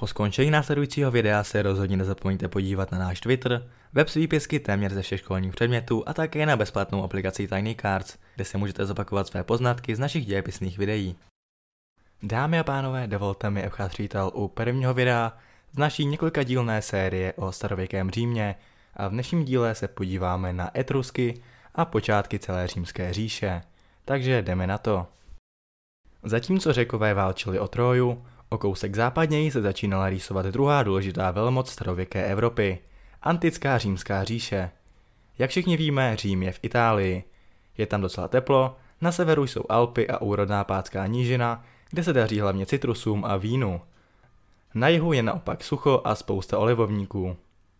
Po skončení následujícího videa se rozhodně nezapomeňte podívat na náš Twitter, web s výpisky téměř ze všech školních předmětů a také na bezplatnou aplikaci Tiny Cards, kde si můžete zopakovat své poznatky z našich dějepisných videí. Dámy a pánové, dovolte mi obchát Přítel u prvního videa z naší několika dílné série o starověkém Římě a v dnešním díle se podíváme na Etrusky a počátky celé římské říše. Takže jdeme na to. Zatímco řekové válčili o Troju, O kousek západněji se začínala rýsovat druhá důležitá velmoc starověké Evropy – antická římská říše. Jak všichni víme, Řím je v Itálii. Je tam docela teplo, na severu jsou Alpy a úrodná pátská nížina, kde se daří hlavně citrusům a vínu. Na jihu je naopak sucho a spousta olivovníků.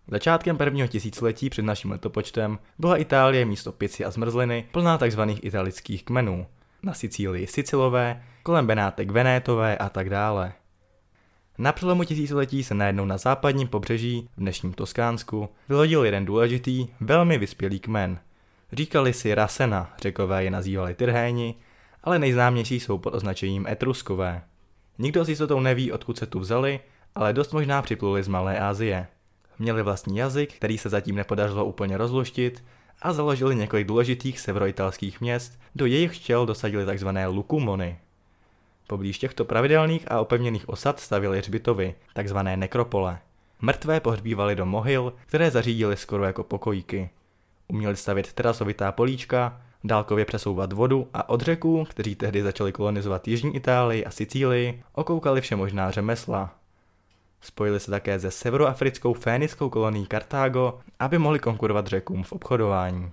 Začátkem prvního tisíciletí před naším letopočtem byla Itálie místo pici a zmrzliny plná tzv. italických kmenů. Na Sicílii Sicilové, kolem Benátek Venétové a tak dále. Na přelomu tisíciletí se najednou na západním pobřeží, v dnešním Toskánsku, vylodil jeden důležitý, velmi vyspělý kmen. Říkali si Rasena, řekové je nazývali Tyrhéni, ale nejznámější jsou pod označením Etruskové. Nikdo si jistotou neví, odkud se tu vzali, ale dost možná připluli z Malé Asie. Měli vlastní jazyk, který se zatím nepodařilo úplně rozluštit, a založili několik důležitých severoitalských měst, do jejich čel dosadili tzv. lukumony. Poblíž těchto pravidelných a opevněných osad stavili hřbitovy, takzvané nekropole. Mrtvé pohřbívali do mohyl, které zařídili skoro jako pokojíky. Uměli stavět terasovitá políčka, dálkově přesouvat vodu a od řeků, kteří tehdy začali kolonizovat Jižní Itálii a Sicílii, okoukali možná řemesla. Spojili se také se severoafrickou fénickou kolonií Kartágo, aby mohli konkurovat řekům v obchodování.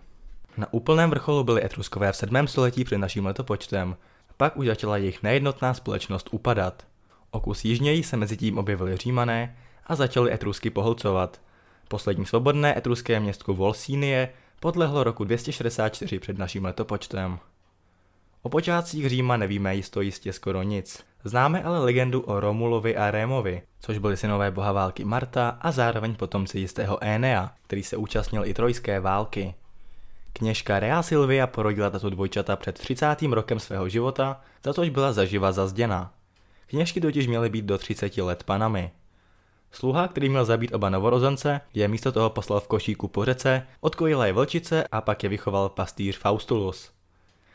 Na úplném vrcholu byli etruskové v 7. století před naším letopočtem, pak už začala jejich nejednotná společnost upadat. O kus jižněji se mezi tím objevili římané a začali Etrusky pohlcovat. Poslední svobodné etruské městko Volsínie podlehlo roku 264 před naším letopočtem. O počátcích Říma nevíme jisto jistě skoro nic. Známe ale legendu o Romulovi a Rémovi, což byli synové boha války Marta a zároveň potomci jistého Enea, který se účastnil i trojské války. Kněžka Rea Silvia porodila tato dvojčata před 30. rokem svého života, za což byla zaživa zazděna. Kněžky totiž měly být do 30 let panami. Sluha, který měl zabít oba novorozence, je místo toho poslal v košíku po řece, odkojila je vlčice a pak je vychoval pastýř Faustulus.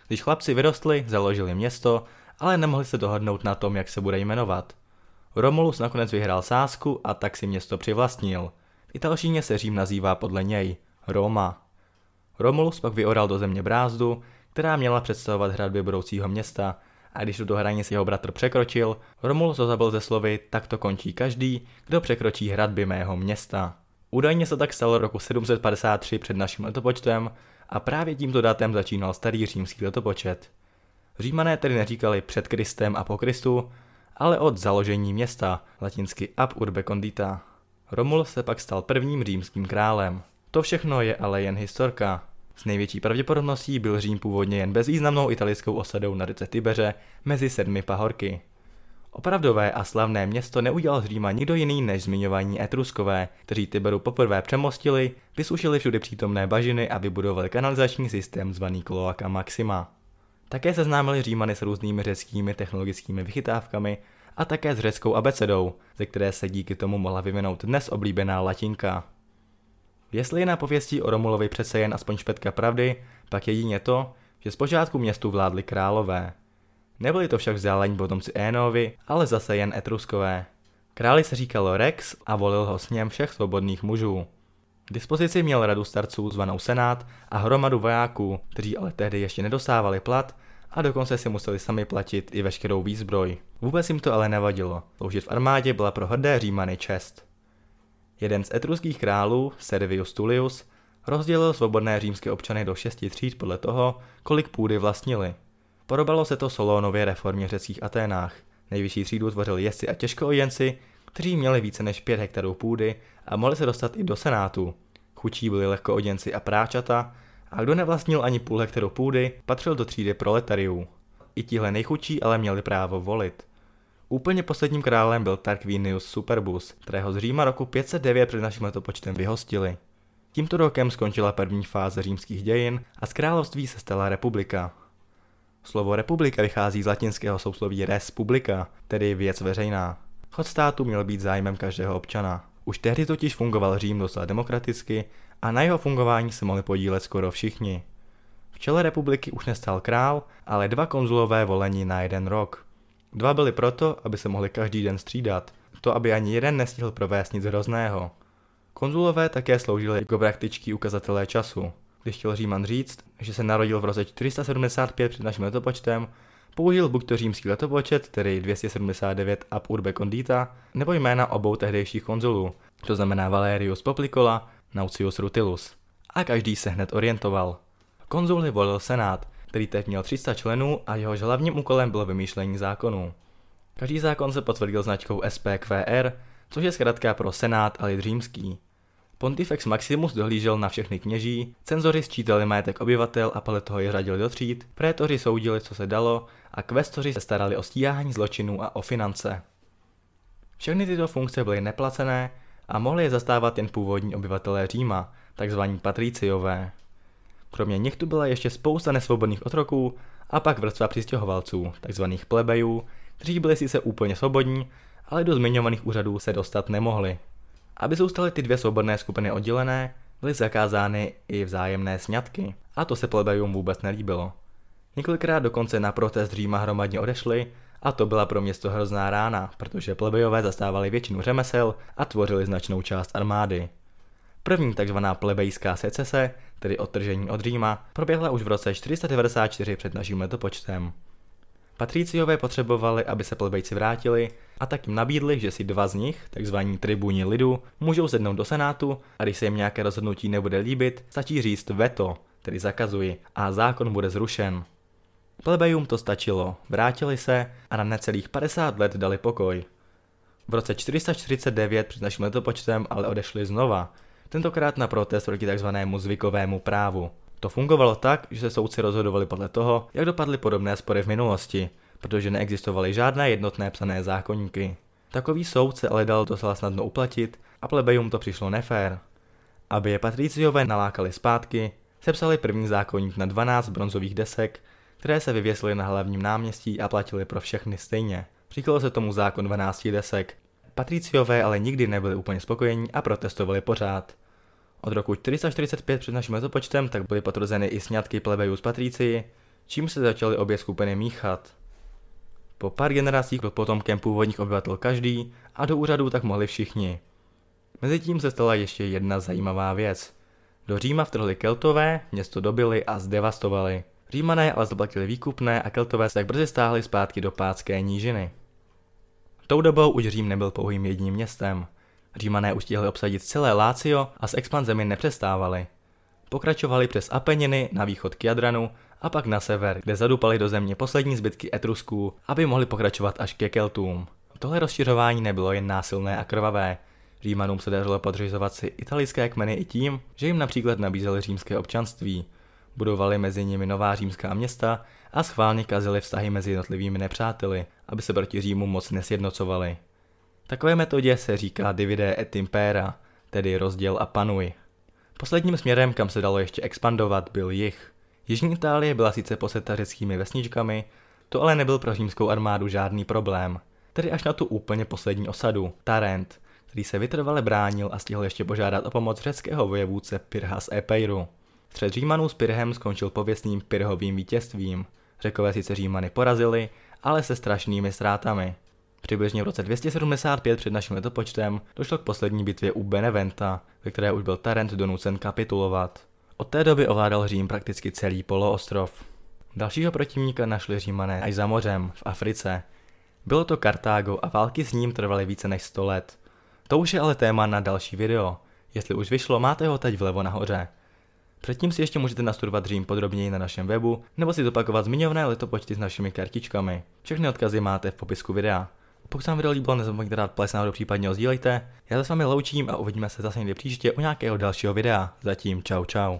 Když chlapci vyrostli, založili město, ale nemohli se dohodnout na tom, jak se bude jmenovat. Romulus nakonec vyhrál sásku a tak si město přivlastnil. V italštině se Řím nazývá podle něj Roma. Romulus pak vyoral do země brázdu, která měla představovat hradby budoucího města, a když tuto hranic jeho bratr překročil, Romulus ho zabil ze slovy tak to končí každý, kdo překročí hradby mého města. Údajně se tak stalo roku 753 před naším letopočtem a právě tímto datem začínal starý římský letopočet. Římané tedy neříkali před Kristem a po Kristu, ale od založení města, latinsky ab urbe condita. Romul se pak stal prvním římským králem. To všechno je ale jen historka. S největší pravděpodobností byl Řím původně jen bezvýznamnou italskou osadou na řece Tibeře mezi sedmi pahorky. Opravdové a slavné město neudělal z Říma nikdo jiný než zmiňovaní Etruskové, kteří Tiberu poprvé přemostili, vysušili všude přítomné bažiny a vybudovali kanalizační systém zvaný Cloaca Maxima. Také seznámili Římany s různými řeckými technologickými vychytávkami a také s řeckou abecedou, ze které se díky tomu mohla vyvinout dnes oblíbená latinka. Jestli je na pověstí o Romulovi přece jen aspoň špetka pravdy, pak jedině to, že z počátku městu vládli králové. Nebyli to však vzálení potomci Énovi, ale zase jen Etruskové. Králi se říkal Rex a volil ho sněm všech svobodných mužů. K dispozici měl radu starců zvanou Senát a hromadu vojáků, kteří ale tehdy ještě nedostávali plat a dokonce si museli sami platit i veškerou výzbroj. Vůbec jim to ale nevadilo, sloužit v armádě byla pro hrdé římany čest. Jeden z etruských králů, Servius Tullius, rozdělil svobodné římské občany do šesti tříd podle toho, kolik půdy vlastnili. Podobalo se to Solónově reformě řeckých Aténách. Nejvyšší třídu tvořili jesci a těžkoojenci, kteří měli více než 5 hektarů půdy a mohli se dostat i do senátu. Chučí byli lehkooděnci a práčata, a kdo nevlastnil ani půl hektaru půdy, patřil do třídy proletariů. I tihle nejchučí ale měli právo volit. Úplně posledním králem byl Tarquinius Superbus, kterého z Říma roku 509 před naším letopočtem vyhostili. Tímto rokem skončila první fáze římských dějin a z království se stala republika. Slovo republika vychází z latinského sousloví res publica, tedy věc veřejná. Chod státu měl být zájmem každého občana. Už tehdy totiž fungoval Řím docela demokraticky a na jeho fungování se mohli podílet skoro všichni. V čele republiky už nestal král, ale dva konzulové volení na jeden rok. Dva byly proto, aby se mohli každý den střídat, to aby ani jeden nestihl provést nic hrozného. Konzulové také sloužili jako praktičtí ukazatelé času. Když chtěl Říman říct, že se narodil v roce 475 před naším letopočtem, použil buď to římský letopočet, tedy 279 a urbe condita, nebo jména obou tehdejších konzulů, to znamená Valerius Poplicola, Naucius Rutilus. A každý se hned orientoval. Konzuly volil senát, který teď měl 300 členů a jehož hlavním úkolem bylo vymýšlení zákonů. Každý zákon se potvrdil značkou SPQR, což je zkrátka pro Senát a lid římský. Pontifex Maximus dohlížel na všechny kněží, cenzoři sčítali majetek obyvatel a podle toho je řadili do tříd, prétoři soudili, co se dalo a kvestoři se starali o stíhání zločinů a o finance. Všechny tyto funkce byly neplacené a mohli je zastávat jen původní obyvatelé Říma, takzvaní patriciové. Kromě nich tu byla ještě spousta nesvobodných otroků a pak vrstva přistěhovalců, takzvaných plebejů, kteří byli sice úplně svobodní, ale do zmiňovaných úřadů se dostat nemohli. Aby zůstaly ty dvě svobodné skupiny oddělené, byly zakázány i vzájemné sňatky, a to se plebejům vůbec nelíbilo. Několikrát dokonce na protest Říma hromadně odešli a to byla pro město hrozná rána, protože plebejové zastávali většinu řemesel a tvořili značnou část armády. První takzvaná plebejská secese tedy odtržení od Říma, proběhla už v roce 494 před naším letopočtem. Patriciové potřebovali, aby se plebejci vrátili a tak jim nabídli, že si dva z nich, takzvaní tribuni lidu, můžou sednout do senátu a když se jim nějaké rozhodnutí nebude líbit, stačí říct veto, tedy zakazuji, a zákon bude zrušen. Plebejům to stačilo, vrátili se a na necelých 50 let dali pokoj. V roce 449 před naším letopočtem ale odešli znova, tentokrát na protest proti tzv. zvykovému právu. To fungovalo tak, že se soudci rozhodovali podle toho, jak dopadly podobné spory v minulosti, protože neexistovaly žádné jednotné psané zákonníky. Takový soud se ale dal docela snadno uplatit a plebejům to přišlo nefér. Aby je patriciové nalákali zpátky, sepsali první zákonník na 12 bronzových desek, které se vyvěsily na hlavním náměstí a platily pro všechny stejně. Říkalo se tomu zákon 12 desek. Patriciové ale nikdy nebyli úplně spokojení a protestovali pořád. Od roku 445 před naším letopočtem tak byly potvrzeny i sňatky plebejů s patrici, čím se začaly obě skupiny míchat. Po pár generacích byl potomkem původních obyvatel každý a do úřadu tak mohli všichni. Mezitím se stala ještě jedna zajímavá věc. Do Říma vtrhli Keltové, město dobili a zdevastovali. Římané ale zaplatili výkupné a Keltové se tak brzy stáhli zpátky do pátské nížiny. Tou dobou už Řím nebyl pouhým jedním městem – Římané už stihli obsadit celé Lácio a s expanzemi nepřestávali. Pokračovali přes Apeniny na východ k Jadranu a pak na sever, kde zadupali do země poslední zbytky Etrusků, aby mohli pokračovat až ke Keltům. Tohle rozšiřování nebylo jen násilné a krvavé. Římanům se dařilo podřizovat si italské kmeny i tím, že jim například nabízeli římské občanství. Budovali mezi nimi nová římská města a schválně kazili vztahy mezi jednotlivými nepřáteli, aby se proti Římu moc nesjednocovali. Takové metodě se říká divide et impera, tedy rozděl a panuj. Posledním směrem, kam se dalo ještě expandovat, byl jich. Jižní Itálie byla sice poseta řeckými vesničkami, to ale nebyl pro římskou armádu žádný problém. Tedy až na tu úplně poslední osadu, Tarent, který se vytrvale bránil a stihl ještě požádat o pomoc řeckého vojevůdce Pirha z Epeiru. Střed Římanů s Pirhem skončil pověstným Pirhovým vítězstvím. Řekové sice Římany porazili, ale se strašnými ztrátami. Přibližně v roce 275 před naším letopočtem došlo k poslední bitvě u Beneventa, ve které už byl Tarent donucen kapitulovat. Od té doby ovládal Řím prakticky celý poloostrov. Dalšího protivníka našli římané až za mořem, v Africe. Bylo to Kartágo a války s ním trvaly více než 100 let. To už je ale téma na další video. Jestli už vyšlo, máte ho teď vlevo nahoře. Předtím si ještě můžete nastudovat Řím podrobněji na našem webu, nebo si zopakovat zmiňované letopočty s našimi kartičkami. Všechny odkazy máte v popisku videa. Pokud se vám video líbilo, nezapomeňte dát palec nahoru, případně ho sdílejte. Já se s vámi loučím a uvidíme se zase někdy příště u nějakého dalšího videa. Zatím čau čau.